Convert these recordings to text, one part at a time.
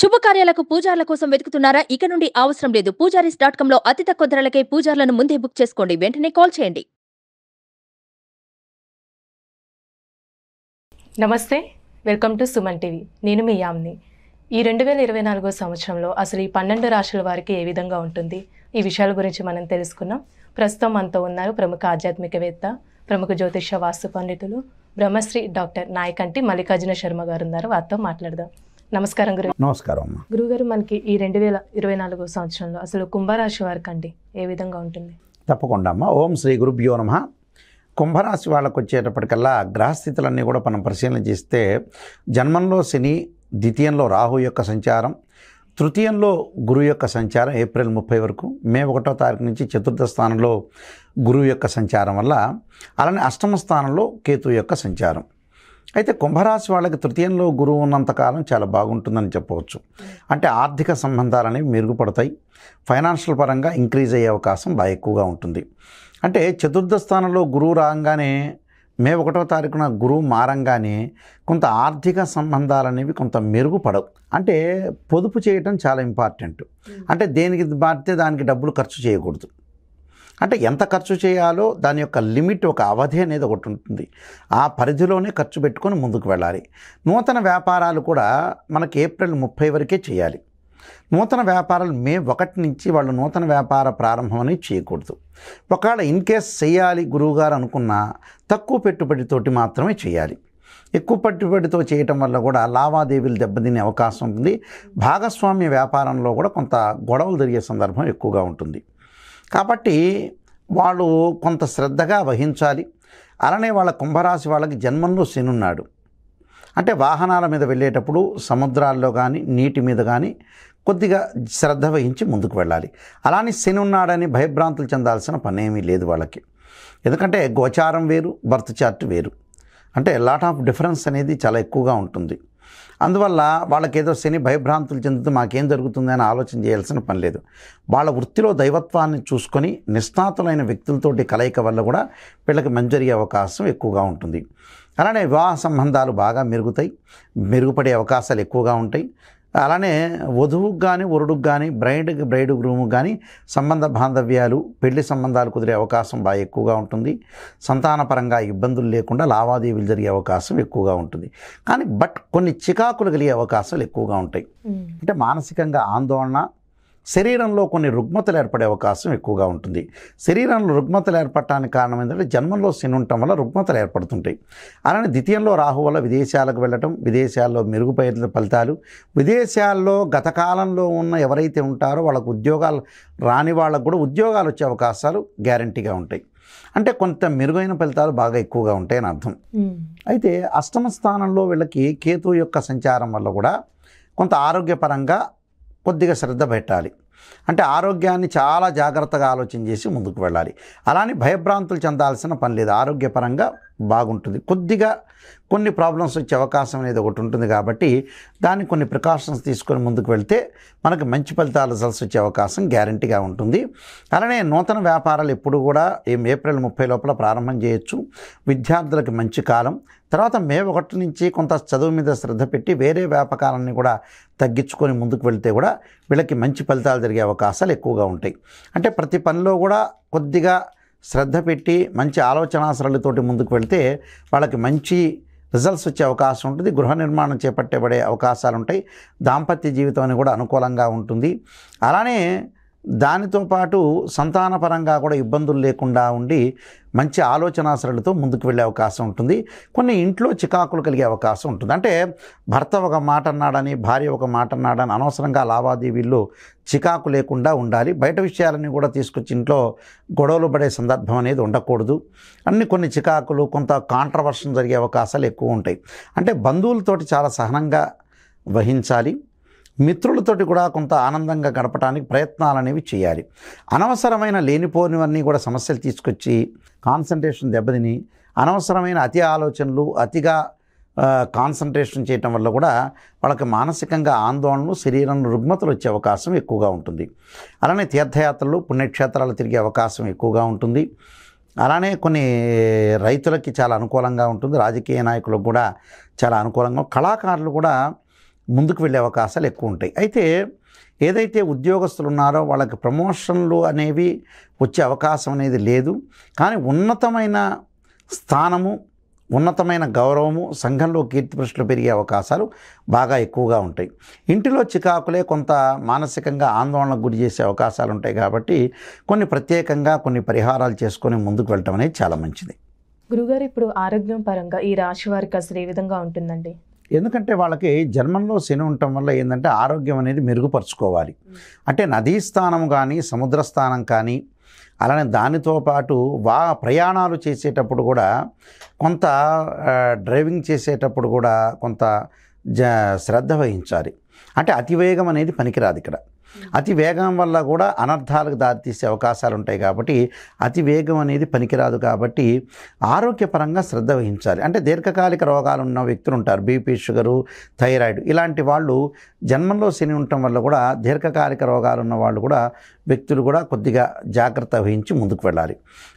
శుభకార్యాలకు పూజార్ల కోసం వెతుకుతున్నారా ఇక నుండి అవసరం లేదు పూజారీస్ డాట్ కామ్ లో అతి తక్కువ ధరలకే పూజార్లను ముందే బుక్ చేసుకోండి వెంటనే కాల్ చేయండి నమస్తే వెల్కమ్ టు సుమన్ టీవీ నేను మీ యామ్ని ఈ రెండు వేల ఇరవై నాలుగో సంవత్సరంలో అసలు ఈ పన్నెండు రాశుల వారికి ఏ విధంగా ఉంటుంది ఈ విషయాల గురించి మనం తెలుసుకున్నాం ప్రస్తుతం మనతో ఉన్నారు ప్రముఖ ఆధ్యాత్మికవేత్త ప్రముఖ జ్యోతిష వాస్తు పండితులు బ్రహ్మశ్రీ డాక్టర్ నాయకంటి మల్లికార్జున శర్మ గారు ఉన్నారు వారితో మాట్లాడదాం నమస్కారం గురు నమస్కారం గారు మనకి ఈ రెండు వేల ఇరవై నాలుగో సంవత్సరంలో అసలు కుంభరాశి వారికి అండి ఏ విధంగా ఉంటుంది తప్పకుండా అమ్మా ఓం శ్రీ గురుభ్యో నమ కుంభరాశి వాళ్ళకు వచ్చేటప్పటికల్లా గ్రహస్థితులన్నీ కూడా మనం పరిశీలన చేస్తే జన్మంలో శని ద్వితీయంలో రాహు యొక్క సంచారం తృతీయంలో గురువు యొక్క సంచారం ఏప్రిల్ ముప్పై వరకు మే ఒకటో తారీఖు నుంచి చతుర్థ స్థానంలో గురువు యొక్క సంచారం వల్ల అలానే అష్టమ స్థానంలో కేతు యొక్క సంచారం అయితే కుంభరాశి వాళ్ళకి తృతీయంలో గురువు ఉన్నంతకాలం చాలా బాగుంటుందని చెప్పవచ్చు అంటే ఆర్థిక సంబంధాలు అనేవి మెరుగుపడతాయి ఫైనాన్షియల్ పరంగా ఇంక్రీజ్ అయ్యే అవకాశం బాగా ఎక్కువగా ఉంటుంది అంటే చతుర్థ స్థానంలో గురువు రాగానే మే ఒకటో తారీఖున గురువు మారంగానే కొంత ఆర్థిక సంబంధాలు అనేవి కొంత మెరుగుపడవు అంటే పొదుపు చేయటం చాలా ఇంపార్టెంట్ అంటే దేనికి మారితే దానికి డబ్బులు ఖర్చు చేయకూడదు అంటే ఎంత ఖర్చు చేయాలో దాని యొక్క లిమిట్ ఒక అవధి అనేది ఒకటి ఉంటుంది ఆ పరిధిలోనే ఖర్చు పెట్టుకొని ముందుకు వెళ్ళాలి నూతన వ్యాపారాలు కూడా మనకి ఏప్రిల్ ముప్పై వరకే చేయాలి నూతన వ్యాపారాలు మే ఒకటి నుంచి వాళ్ళు నూతన వ్యాపార ప్రారంభం అనేది చేయకూడదు ఒకవేళ ఇన్ కేస్ చేయాలి గురువుగారు అనుకున్నా తక్కువ పెట్టుబడితోటి మాత్రమే చేయాలి ఎక్కువ పెట్టుబడితో చేయటం వల్ల కూడా లావాదేవీలు దెబ్బతినే అవకాశం ఉంటుంది భాగస్వామ్య వ్యాపారంలో కూడా కొంత గొడవలు జరిగే సందర్భం ఎక్కువగా ఉంటుంది కాబట్టి వాళ్ళు కొంత శ్రద్ధగా వహించాలి అలానే వాళ్ళ కుంభరాశి వాళ్ళకి జన్మంలో శనున్నాడు అంటే వాహనాల మీద వెళ్ళేటప్పుడు సముద్రాల్లో కానీ నీటి మీద కానీ కొద్దిగా శ్రద్ధ వహించి ముందుకు వెళ్ళాలి అలానే శని ఉన్నాడని భయభ్రాంతులు చెందాల్సిన పనేమీ లేదు వాళ్ళకి ఎందుకంటే గోచారం వేరు బర్త్ చార్ట్ వేరు అంటే లాట్ ఆఫ్ డిఫరెన్స్ అనేది చాలా ఎక్కువగా ఉంటుంది అందువల్ల వాళ్ళకి ఏదో శని భయభ్రాంతులు చెందుతూ మాకేం అని ఆలోచన చేయాల్సిన పని లేదు వాళ్ళ వృత్తిలో దైవత్వాన్ని చూసుకొని నిష్ణాతులైన వ్యక్తులతోటి కలయిక వల్ల కూడా వీళ్ళకి మంజరిగే అవకాశం ఎక్కువగా ఉంటుంది అలానే వివాహ సంబంధాలు బాగా మెరుగుతాయి మెరుగుపడే అవకాశాలు ఎక్కువగా ఉంటాయి అలానే వధువుకు కానీ వరుడుకు కానీ బ్రైడ్ బ్రైడ్ గ్రూముకు కానీ సంబంధ బాంధవ్యాలు పెళ్లి సంబంధాలు కుదిరే అవకాశం బాగా ఎక్కువగా ఉంటుంది సంతానపరంగా ఇబ్బందులు లేకుండా లావాదేవీలు జరిగే అవకాశం ఎక్కువగా ఉంటుంది కానీ బట్ కొన్ని చికాకులు కలిగే అవకాశాలు ఎక్కువగా ఉంటాయి అంటే మానసికంగా ఆందోళన శరీరంలో కొన్ని రుగ్మతలు ఏర్పడే అవకాశం ఎక్కువగా ఉంటుంది శరీరంలో రుగ్మతలు ఏర్పడటానికి కారణం ఏంటంటే జన్మంలో సిని ఉండటం వల్ల రుగ్మతలు ఏర్పడుతుంటాయి అలానే ద్వితీయంలో రాహు వల్ల విదేశాలకు వెళ్ళటం విదేశాల్లో మెరుగుపడిన ఫలితాలు విదేశాల్లో గత కాలంలో ఉన్న ఎవరైతే ఉంటారో వాళ్ళకు ఉద్యోగాలు రాని వాళ్ళకు కూడా ఉద్యోగాలు వచ్చే అవకాశాలు గ్యారంటీగా ఉంటాయి అంటే కొంత మెరుగైన ఫలితాలు బాగా ఎక్కువగా ఉంటాయని అర్థం అయితే అష్టమ స్థానంలో వీళ్ళకి కేతు యొక్క సంచారం వల్ల కూడా కొంత ఆరోగ్యపరంగా కొద్దిగా శ్రద్ధ పెట్టాలి అంటే ఆరోగ్యాన్ని చాలా జాగ్రత్తగా ఆలోచన చేసి ముందుకు వెళ్ళాలి అలానే భయభ్రాంతులు చెందాల్సిన పని లేదు ఆరోగ్యపరంగా బాగుంటుంది కొద్దిగా కొన్ని ప్రాబ్లమ్స్ వచ్చే అవకాశం అనేది ఒకటి ఉంటుంది కాబట్టి దాన్ని కొన్ని ప్రికాషన్స్ తీసుకొని ముందుకు వెళ్తే మనకు మంచి ఫలితాలు రిజల్ట్స్ వచ్చే అవకాశం గ్యారంటీగా ఉంటుంది అలానే నూతన వ్యాపారాలు ఎప్పుడు కూడా ఏం ఏప్రిల్ ముప్పై లోపల ప్రారంభం చేయొచ్చు విద్యార్థులకు మంచి కాలం తర్వాత మే ఒకటి నుంచి కొంత చదువు మీద శ్రద్ధ పెట్టి వేరే వ్యాపకాలన్నీ కూడా తగ్గించుకొని ముందుకు వెళ్తే కూడా వీళ్ళకి మంచి ఫలితాలు జరిగే అవకాశాలు ఎక్కువగా ఉంటాయి అంటే ప్రతి పనిలో కూడా కొద్దిగా శ్రద్ధ పెట్టి మంచి ఆలోచన ముందుకు వెళితే వాళ్ళకి మంచి రిజల్ట్స్ వచ్చే అవకాశం ఉంటుంది గృహ నిర్మాణం చేపట్టబడే అవకాశాలు ఉంటాయి దాంపత్య జీవితం అని కూడా అనుకూలంగా ఉంటుంది అలానే దానితో పాటు సంతానపరంగా కూడా ఇబ్బందులు లేకుండా ఉండి మంచి ఆలోచనాశ్రలతో ముందుకు వెళ్ళే అవకాశం ఉంటుంది కొన్ని ఇంట్లో చికాకులు కలిగే అవకాశం ఉంటుంది అంటే భర్త ఒక మాట అన్నాడని భార్య ఒక మాట అన్నాడని అనవసరంగా లావాదేవీల్లో చికాకు లేకుండా ఉండాలి బయట విషయాలన్నీ కూడా తీసుకొచ్చి ఇంట్లో గొడవలు పడే సందర్భం అనేది ఉండకూడదు అన్ని కొన్ని చికాకులు కొంత కాంట్రవర్షన్ జరిగే అవకాశాలు ఎక్కువ ఉంటాయి అంటే బంధువులతోటి చాలా సహనంగా వహించాలి మిత్రులతోటి కూడా కొంత ఆనందంగా గడపడానికి ప్రయత్నాలు అనేవి చేయాలి అనవసరమైన లేనిపోనివన్నీ కూడా సమస్యలు తీసుకొచ్చి కాన్సన్ట్రేషన్ దెబ్బతిని అనవసరమైన అతి ఆలోచనలు అతిగా కాన్సన్ట్రేషన్ చేయటం వల్ల కూడా వాళ్ళకి మానసికంగా ఆందోళనలు శరీరంలో రుగ్మతలు వచ్చే అవకాశం ఎక్కువగా ఉంటుంది అలానే తీర్థయాత్రలు పుణ్యక్షేత్రాలు తిరిగే అవకాశం ఎక్కువగా ఉంటుంది అలానే కొన్ని రైతులకి చాలా అనుకూలంగా ఉంటుంది రాజకీయ నాయకులకు కూడా చాలా అనుకూలంగా కళాకారులు కూడా ముందుకు వెళ్ళే అవకాశాలు ఎక్కువ ఉంటాయి అయితే ఏదైతే ఉద్యోగస్తులు ఉన్నారో వాళ్ళకి ప్రమోషన్లు అనేవి వచ్చే అవకాశం అనేది లేదు కానీ ఉన్నతమైన స్థానము ఉన్నతమైన గౌరవము సంఘంలో కీర్తి ప్రశ్నలు పెరిగే అవకాశాలు బాగా ఎక్కువగా ఉంటాయి ఇంటిలో చికాకులే కొంత మానసికంగా ఆందోళనకు గురి చేసే అవకాశాలు ఉంటాయి కాబట్టి కొన్ని ప్రత్యేకంగా కొన్ని పరిహారాలు చేసుకొని ముందుకు వెళ్ళటం అనేది చాలా మంచిది గురుగారు ఇప్పుడు ఆరోగ్యం పరంగా ఈ రాశి వారికి అసలు ఏ విధంగా ఉంటుందండి ఎందుకంటే వాళ్ళకి జన్మంలో శని ఉండటం వల్ల ఏంటంటే ఆరోగ్యం అనేది మెరుగుపరుచుకోవాలి అంటే నదీ స్థానం కానీ సముద్ర స్థానం కానీ అలానే దానితో పాటు వా ప్రయాణాలు చేసేటప్పుడు కూడా కొంత డ్రైవింగ్ చేసేటప్పుడు కూడా కొంత జ శ్రద్ధ వహించాలి అంటే అతివేగం అనేది పనికిరాదు ఇక్కడ అతి వేగం వల్ల కూడా అనర్థాలకు దారితీసే అవకాశాలు ఉంటాయి కాబట్టి అతి వేగం అనేది పనికిరాదు కాబట్టి ఆరోగ్యపరంగా శ్రద్ధ వహించాలి అంటే దీర్ఘకాలిక రోగాలు ఉన్న వ్యక్తులు ఉంటారు బీపీ షుగరు థైరాయిడ్ ఇలాంటి వాళ్ళు జన్మంలో శని ఉండటం వల్ల కూడా దీర్ఘకాలిక రోగాలు ఉన్న వాళ్ళు కూడా వ్యక్తులు కూడా కొద్దిగా జాగ్రత్త వహించి ముందుకు వెళ్ళాలి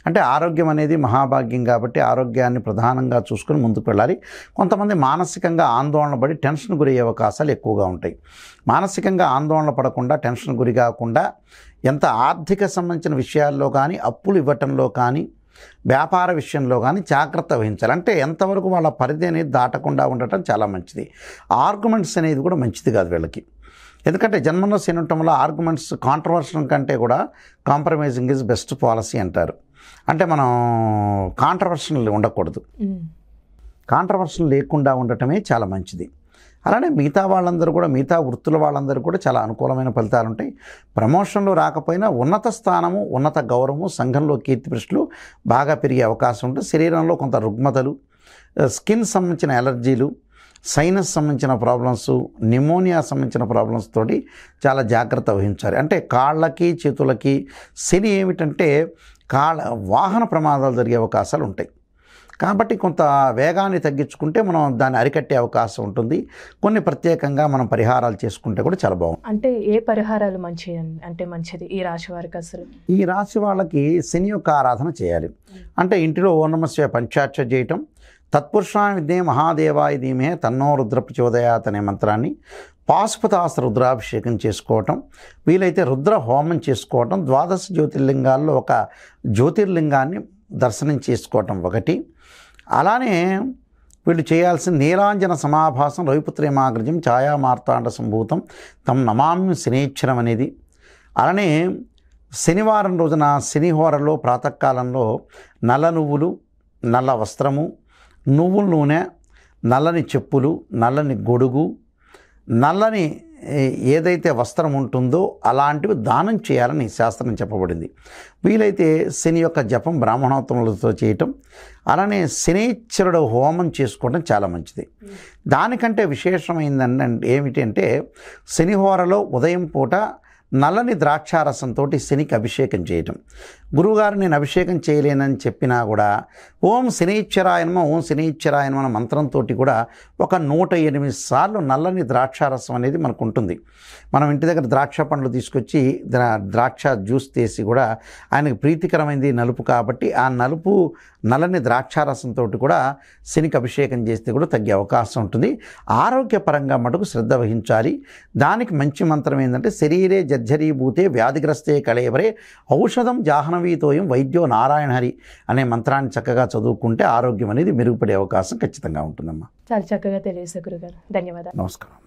అంటే ఆరోగ్యం అనేది మహాభాగ్యం కాబట్టి ఆరోగ్యాన్ని ప్రధానంగా చూసుకుని ముందుకు వెళ్ళాలి కొంతమంది మానసికంగా ఆందోళన పడి టెన్షన్ గురయ్యే అవకాశాలు ఎక్కువగా ఉంటాయి మానసికంగా ఆందోళన పడకుండా టెన్షన్ గురి కాకుండా ఎంత ఆర్థిక సంబంధించిన విషయాల్లో కానీ అప్పులు ఇవ్వటంలో కానీ వ్యాపార విషయంలో కానీ జాగ్రత్త వహించాలి అంటే ఎంతవరకు వాళ్ళ పరిధి అనేది దాటకుండా ఉండటం చాలా మంచిది ఆర్గ్యుమెంట్స్ అనేది కూడా మంచిది కాదు వీళ్ళకి ఎందుకంటే జన్మంలో శని ఉండటం వల్ల ఆర్గ్యుమెంట్స్ కాంట్రవర్షన్ కంటే కూడా కాంప్రమైజింగ్ ఈజ్ బెస్ట్ పాలసీ అంటారు అంటే మనం కాంట్రవర్షన్ ఉండకూడదు కాంట్రవర్షన్ లేకుండా ఉండటమే చాలా మంచిది అలానే మిగతా వాళ్ళందరూ కూడా మిగతా వృత్తుల వాళ్ళందరూ కూడా చాలా అనుకూలమైన ఫలితాలు ఉంటాయి ప్రమోషన్లు రాకపోయినా ఉన్నత స్థానము ఉన్నత గౌరవము సంఘంలో కీర్తి ప్రశ్నలు బాగా పెరిగే అవకాశం ఉంటుంది శరీరంలో కొంత రుగ్మతలు స్కిన్ సంబంధించిన ఎలర్జీలు సైనస్ సంబంధించిన ప్రాబ్లమ్స్ నిమోనియా సంబంధించిన ప్రాబ్లమ్స్ తోటి చాలా జాగ్రత్త వహించాలి అంటే కాళ్ళకి చేతులకి శని ఏమిటంటే కాళ్ళ వాహన ప్రమాదాలు జరిగే అవకాశాలు ఉంటాయి కాబట్టి కొంత వేగాన్ని తగ్గించుకుంటే మనం దాన్ని అరికట్టే అవకాశం ఉంటుంది కొన్ని ప్రత్యేకంగా మనం పరిహారాలు చేసుకుంటే కూడా చాలా బాగుంటుంది అంటే ఏ పరిహారాలు మంచి అంటే మంచిది ఈ రాశి వారికి అసలు ఈ రాశి వాళ్ళకి శని యొక్క ఆరాధన చేయాలి అంటే ఇంటిలో ఓనమస్య పంచాక్ష చేయటం తత్పురుషా విద్యే మహాదేవాయ ధీమే తన్నో రుద్రప్రచోదయాత్ అనే మంత్రాన్ని పాశుపతాస్త్ర రుద్రాభిషేకం చేసుకోవటం వీలైతే రుద్ర హోమం చేసుకోవటం ద్వాదశ జ్యోతిర్లింగాల్లో ఒక జ్యోతిర్లింగాన్ని దర్శనం చేసుకోవటం ఒకటి అలానే వీళ్ళు చేయాల్సిన నీరాంజన సమాభాసం రవిపుత్రేమాగ్రజం ఛాయా మార్తాండ సంభూతం తమ నమామి శనిచ్చరం అనేది అలానే శనివారం రోజున శనిహోరలో ప్రాతకాలంలో నల్ల నువ్వులు నల్ల వస్త్రము నువ్వుల నూనె నల్లని చెప్పులు నల్లని గొడుగు నల్లని ఏదైతే వస్త్రం ఉంటుందో అలాంటివి దానం చేయాలని శాస్త్రం చెప్పబడింది వీలైతే శని యొక్క జపం బ్రాహ్మణోత్తములతో చేయటం అలానే శనేశ్వరుడు హోమం చేసుకోవడం చాలా మంచిది దానికంటే విశేషమైందంటే ఏమిటంటే శనిహోరలో ఉదయం పూట నల్లని ద్రాక్షారసంతో శనికి అభిషేకం చేయటం గురువుగారు నేను అభిషేకం చేయలేనని చెప్పినా కూడా ఓం శనీశ్వరాయనమ ఓం శనీశ్వరాయనమ అన్న మంత్రంతో కూడా ఒక నూట ఎనిమిది సార్లు నల్లని ద్రాక్షారసం అనేది మనకు ఉంటుంది మనం ఇంటి దగ్గర ద్రాక్ష పండ్లు తీసుకొచ్చి ద్రా ద్రాక్ష జ్యూస్ తీసి కూడా ఆయనకు ప్రీతికరమైనది నలుపు కాబట్టి ఆ నలుపు నల్లని ద్రాక్షారసంతో కూడా శనికి అభిషేకం చేస్తే కూడా తగ్గే అవకాశం ఉంటుంది ఆరోగ్యపరంగా మటుకు శ్రద్ధ వహించాలి దానికి మంచి మంత్రం ఏంటంటే శరీరే జర్జరీభూతే వ్యాధిగ్రస్తే కళేవరే ఔషధం జాహ్నవీతోయం వైద్యో నారాయణ హరి అనే మంత్రాన్ని చక్కగా చదువుకుంటే ఆరోగ్యం అనేది మెరుగుపడే అవకాశం ఖచ్చితంగా ఉంటుందమ్మా చాలా చక్కగా తెలియజేశారు గురుగారు ధన్యవాదాలు నమస్కారం